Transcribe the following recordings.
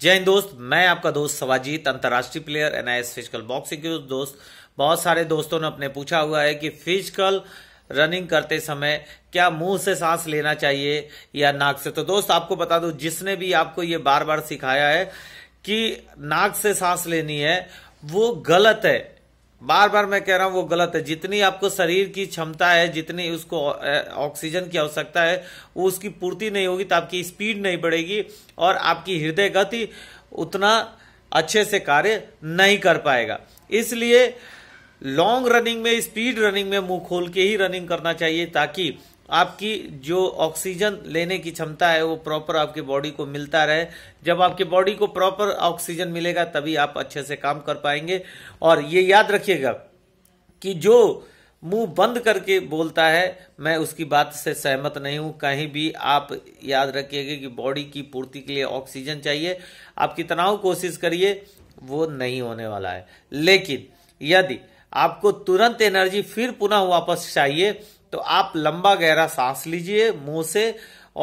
जय हिंद दोस्त मैं आपका दोस्त सवाजीत अंतर्राष्ट्रीय प्लेयर एनआईएस फिजिकल बॉक्सिंग के दोस्त बहुत सारे दोस्तों ने अपने पूछा हुआ है कि फिजिकल रनिंग करते समय क्या मुंह से सांस लेना चाहिए या नाक से तो दोस्त आपको बता दो जिसने भी आपको ये बार बार सिखाया है कि नाक से सांस लेनी है वो गलत है बार बार मैं कह रहा हूं वो गलत है जितनी आपको शरीर की क्षमता है जितनी उसको ऑक्सीजन की आवश्यकता है वो उसकी पूर्ति नहीं होगी तो आपकी स्पीड नहीं बढ़ेगी और आपकी हृदय गति उतना अच्छे से कार्य नहीं कर पाएगा इसलिए लॉन्ग रनिंग में स्पीड रनिंग में मुंह खोल के ही रनिंग करना चाहिए ताकि आपकी जो ऑक्सीजन लेने की क्षमता है वो प्रॉपर आपके बॉडी को मिलता रहे जब आपके बॉडी को प्रॉपर ऑक्सीजन मिलेगा तभी आप अच्छे से काम कर पाएंगे और ये याद रखिएगा कि जो मुंह बंद करके बोलता है मैं उसकी बात से सहमत नहीं हूं कहीं भी आप याद रखिएगा कि बॉडी की पूर्ति के लिए ऑक्सीजन चाहिए आप कितना कोशिश करिए वो नहीं होने वाला है लेकिन यदि आपको तुरंत एनर्जी फिर पुनः वापस चाहिए तो आप लंबा गहरा सांस लीजिए मुंह से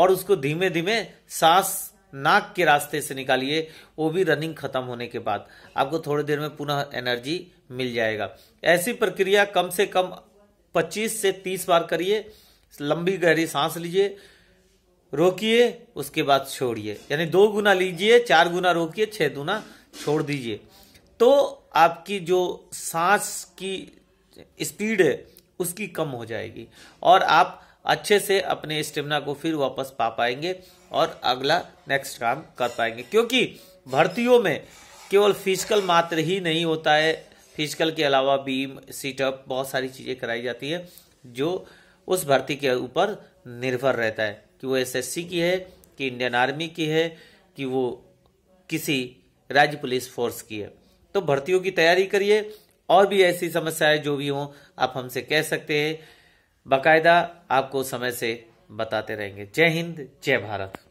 और उसको धीमे धीमे सांस नाक के रास्ते से निकालिए वो भी रनिंग खत्म होने के बाद आपको थोड़ी देर में पुनः एनर्जी मिल जाएगा ऐसी प्रक्रिया कम से कम 25 से 30 बार करिए लंबी गहरी सांस लीजिए रोकिए उसके बाद छोड़िए यानी दो गुना लीजिए चार गुना रोकिए छह गुना छोड़ दीजिए तो आपकी जो सांस की स्पीड है उसकी कम हो जाएगी और आप अच्छे से अपने स्टेमिना को फिर वापस पा पाएंगे और अगला नेक्स्ट काम कर पाएंगे क्योंकि भर्तियों में केवल फिजिकल मात्र ही नहीं होता है फिजिकल के अलावा बीम सीटअप बहुत सारी चीज़ें कराई जाती है जो उस भर्ती के ऊपर निर्भर रहता है कि वो एसएससी की है कि इंडियन आर्मी की है कि वो किसी राज्य पुलिस फोर्स की है तो भर्तियों की तैयारी करिए और भी ऐसी समस्याएं जो भी हों आप हमसे कह सकते हैं बाकायदा आपको समय से बताते रहेंगे जय हिंद जय भारत